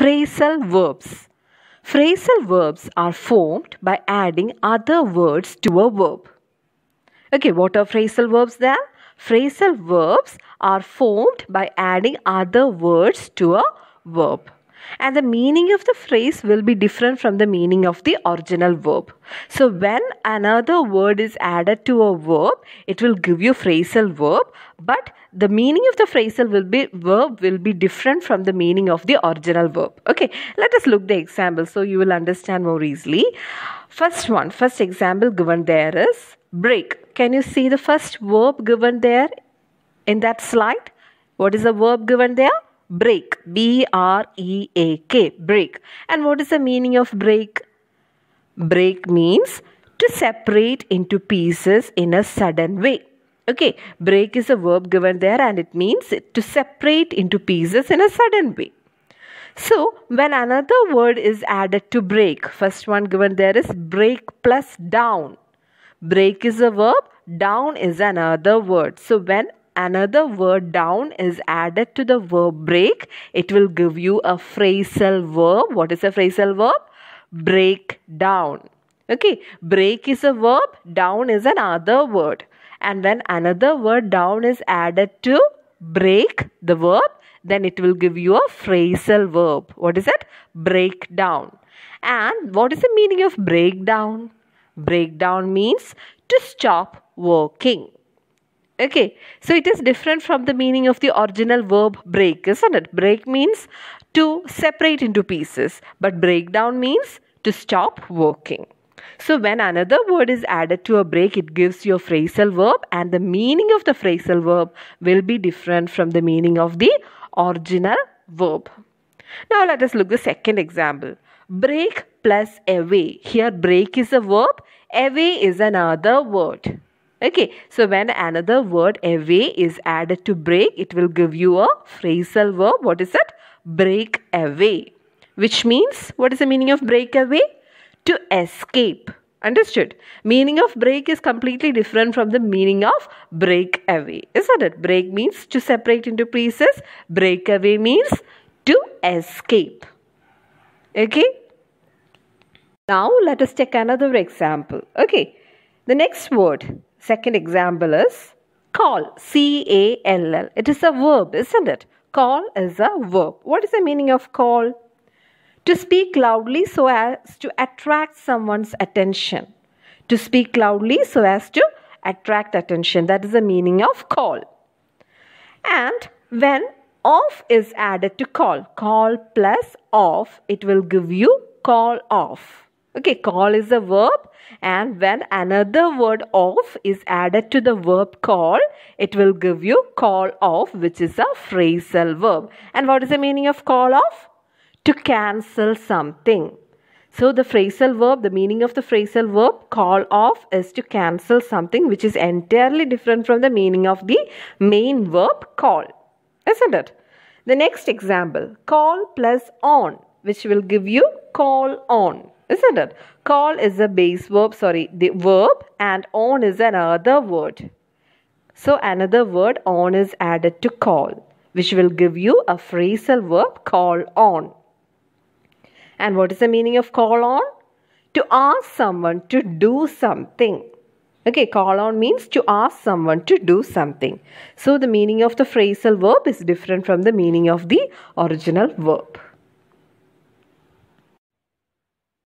Phrasal verbs. Phrasal verbs are formed by adding other words to a verb. Okay, what are phrasal verbs there? Phrasal verbs are formed by adding other words to a verb and the meaning of the phrase will be different from the meaning of the original verb. So, when another word is added to a verb, it will give you phrasal verb, but the meaning of the phrasal will be verb will be different from the meaning of the original verb. Okay, let us look the example so you will understand more easily. First one, first example given there is break. Can you see the first verb given there in that slide? What is the verb given there? break b r e a k break and what is the meaning of break break means to separate into pieces in a sudden way okay break is a verb given there and it means to separate into pieces in a sudden way so when another word is added to break first one given there is break plus down break is a verb down is another word so when another word down is added to the verb break, it will give you a phrasal verb. What is a phrasal verb? Break down. Okay, break is a verb, down is another word. And when another word down is added to break the verb, then it will give you a phrasal verb. What is it? Break down. And what is the meaning of breakdown? Breakdown means to stop working. Okay, so it is different from the meaning of the original verb break, isn't it? Break means to separate into pieces, but breakdown means to stop working. So, when another word is added to a break, it gives you a phrasal verb, and the meaning of the phrasal verb will be different from the meaning of the original verb. Now, let us look the second example. Break plus away. Here, break is a verb, away is another word. Okay, so when another word away is added to break, it will give you a phrasal verb. What is it? Break away. Which means, what is the meaning of break away? To escape. Understood? Meaning of break is completely different from the meaning of break away. Isn't it? Break means to separate into pieces. Break away means to escape. Okay? Now let us take another example. Okay. The next word Second example is call. C A L L. It is a verb, isn't it? Call is a verb. What is the meaning of call? To speak loudly so as to attract someone's attention. To speak loudly so as to attract attention. That is the meaning of call. And when off is added to call, call plus off, it will give you call off. Okay, call is a verb, and when another word of is added to the verb call, it will give you call off, which is a phrasal verb. And what is the meaning of call off? To cancel something. So the phrasal verb, the meaning of the phrasal verb call off is to cancel something which is entirely different from the meaning of the main verb call. Isn't it? The next example, call plus on, which will give you call on isn't it? Call is a base verb, sorry, the verb and on is another word. So another word on is added to call, which will give you a phrasal verb call on. And what is the meaning of call on? To ask someone to do something. Okay, call on means to ask someone to do something. So the meaning of the phrasal verb is different from the meaning of the original verb.